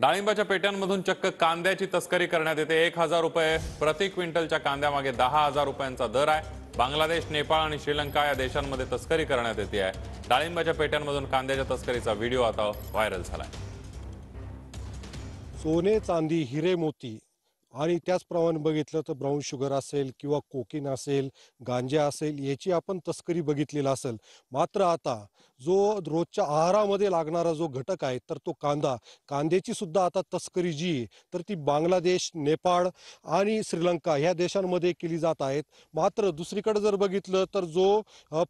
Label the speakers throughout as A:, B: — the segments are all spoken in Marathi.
A: डाळिंबाच्या पेट्यांमधून चक्क कांद्याची तस्करी करण्यात येते एक हजार रुपये प्रति क्विंटलच्या कांद्यामागे दहा हजार रुपयांचा दर आहे बांगलादेश नेपाळ आणि श्रीलंका या देशांमध्ये तस्करी करण्यात येते आहे डाळिंबाच्या पेट्यांमधून कांद्याच्या तस्करीचा व्हिडिओ आता व्हायरल झालाय
B: सोने चांदी हिरे मोती आणि त्याचप्रमाणे बघितलं तर ब्राऊन शुगर असेल किंवा कोकीन असेल गांजा असेल याची आपण तस्करी बघितलेला असेल मात्र आता जो रोजच्या आहारामध्ये लागणारा जो घटक आहे तर तो कांदा कांद्याची सुद्धा आता तस्करी जी आहे तर ती बांगलादेश नेपाळ आणि श्रीलंका ह्या देशांमध्ये केली जात आहेत मात्र दुसरीकडे जर बघितलं तर जो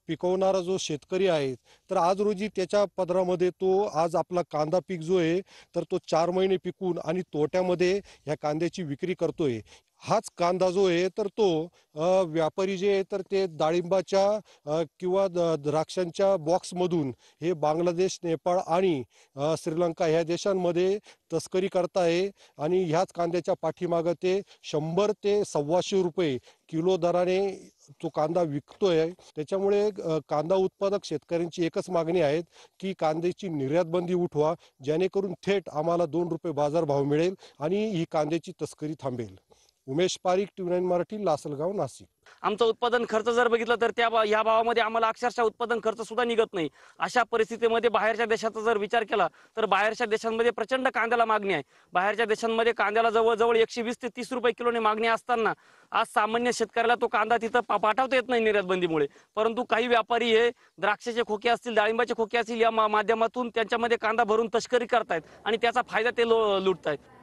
B: पिकवणारा जो शेतकरी आहे तर आज रोजी त्याच्या पदरामध्ये तो आज आपला कांदा पीक जो आहे तर तो चार महिने पिकून आणि तोट्यामध्ये ह्या कांद्याची विक्री करतोय हाच कांदा जो आहे तर तो व्यापारी जे आहे तर ते डाळिंबाच्या किंवा द्राक्षांच्या बॉक्समधून हे बांगलादेश नेपाळ आणि श्रीलंका ह्या देशांमध्ये तस्करी करत आहे आणि ह्याच कांद्याच्या पाठीमागं ते शंभर ते सव्वाशे रुपये किलो दराने तो कांदा विकतोय त्याच्यामुळे कांदा उत्पादक शेतकऱ्यांची एकच मागणी आहे की कांद्याची निर्यात बंदी उठवा जेणेकरून थेट आम्हाला दोन रुपये बाजारभाव मिळेल आणि ही कांद्याची तस्करी थांबेल उमेश पारिक नाईन मराठी लासलगाव नाशिक
C: आमचा उत्पादन खर्च जर बघितलं तर त्या या भावामध्ये आम्हाला अक्षरशः उत्पादन खर्च सुद्धा निघत नाही अशा परिस्थितीमध्ये बाहेरच्या देशाचा जर विचार केला तर बाहेरच्या देशांमध्ये प्रचंड कांद्याला मागणी आहे बाहेरच्या देशांमध्ये कांद्याला जवळजवळ एकशे वीस ते तीस रुपये किलोने मागणी असताना आज सामान्य शेतकऱ्याला तो कांदा तिथं पाठवता येत नाही निर्यात बंदीमुळे परंतु काही व्यापारी हे द्राक्षाचे खोके असतील डाळिंबाचे खोके असतील या माध्यमातून त्यांच्यामध्ये कांदा भरून तस्करी करतायत आणि त्याचा फायदा ते लुटतायत